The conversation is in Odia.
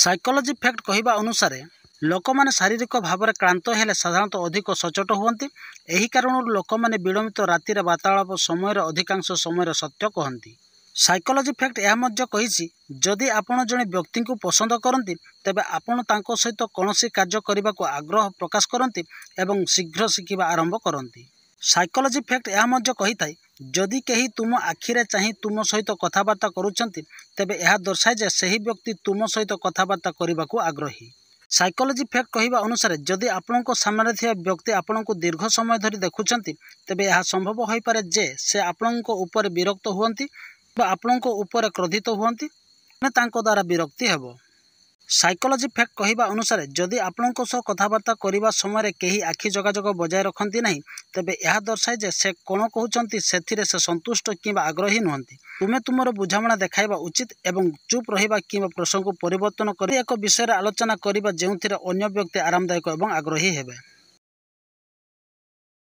ସାଇକୋଲୋଜି ଫ୍ୟାକ୍ଟ କହିବା ଅନୁସାରେ ଲୋକମାନେ ଶାରୀରିକ ଭାବରେ କ୍ଳାନ୍ତ ହେଲେ ସାଧାରଣତଃ ଅଧିକ ସଚଟ ହୁଅନ୍ତି ଏହି କାରଣରୁ ଲୋକମାନେ ବିଳମ୍ବିତ ରାତିରେ ବାର୍ତ୍ତାଳାପ ସମୟର ଅଧିକାଂଶ ସମୟର ସତ୍ୟ କହନ୍ତି ସାଇକୋଲୋଜି ଫ୍ୟାକ୍ଟ ଏହା ମଧ୍ୟ କହିଛି ଯଦି ଆପଣ ଜଣେ ବ୍ୟକ୍ତିଙ୍କୁ ପସନ୍ଦ କରନ୍ତି ତେବେ ଆପଣ ତାଙ୍କ ସହିତ କୌଣସି କାର୍ଯ୍ୟ କରିବାକୁ ଆଗ୍ରହ ପ୍ରକାଶ କରନ୍ତି ଏବଂ ଶୀଘ୍ର ଶିଖିବା ଆରମ୍ଭ କରନ୍ତି ସାଇକୋଲୋଜି ଫ୍ୟାକ୍ଟ ଏହା ମଧ୍ୟ କହିଥାଏ ଯଦି କେହି ତୁମ ଆଖିରେ ଚାହିଁ ତୁମ ସହିତ କଥାବାର୍ତ୍ତା କରୁଛନ୍ତି ତେବେ ଏହା ଦର୍ଶାଏ ଯେ ସେହି ବ୍ୟକ୍ତି ତୁମ ସହିତ କଥାବାର୍ତ୍ତା କରିବାକୁ ଆଗ୍ରହୀ ସାଇକୋଲୋଜି ଫ୍ୟାକ୍ଟ କହିବା ଅନୁସାରେ ଯଦି ଆପଣଙ୍କ ସାମ୍ନାରେ ଥିବା ବ୍ୟକ୍ତି ଆପଣଙ୍କୁ ଦୀର୍ଘ ସମୟ ଧରି ଦେଖୁଛନ୍ତି ତେବେ ଏହା ସମ୍ଭବ ହୋଇପାରେ ଯେ ସେ ଆପଣଙ୍କ ଉପରେ ବିରକ୍ତ ହୁଅନ୍ତି ବା ଆପଣଙ୍କ ଉପରେ କ୍ରୋଧିତ ହୁଅନ୍ତି ତାଙ୍କ ଦ୍ୱାରା ବିରକ୍ତି ହେବ ସାଇକୋଲୋଜି ଫ୍ୟାକ୍ଟ କହିବା ଅନୁସାରେ ଯଦି ଆପଣଙ୍କ ସହ କଥାବାର୍ତ୍ତା କରିବା ସମୟରେ କେହି ଆଖି ଯୋଗାଯୋଗ ବଜାୟ ରଖନ୍ତି ନାହିଁ ତେବେ ଏହା ଦର୍ଶାଏ ଯେ ସେ କ'ଣ କହୁଛନ୍ତି ସେଥିରେ ସେ ସନ୍ତୁଷ୍ଟ କିମ୍ବା ଆଗ୍ରହୀ ନୁହନ୍ତି ତୁମେ ତୁମର ବୁଝାମଣା ଦେଖାଇବା ଉଚିତ ଏବଂ ଚୁପ୍ ରହିବା କିମ୍ବା ପ୍ରସଙ୍ଗକୁ ପରିବର୍ତ୍ତନ କରି ଏକ ବିଷୟରେ ଆଲୋଚନା କରିବା ଯେଉଁଥିରେ ଅନ୍ୟ ବ୍ୟକ୍ତି ଆରାମଦାୟକ ଏବଂ ଆଗ୍ରହୀ ହେବେ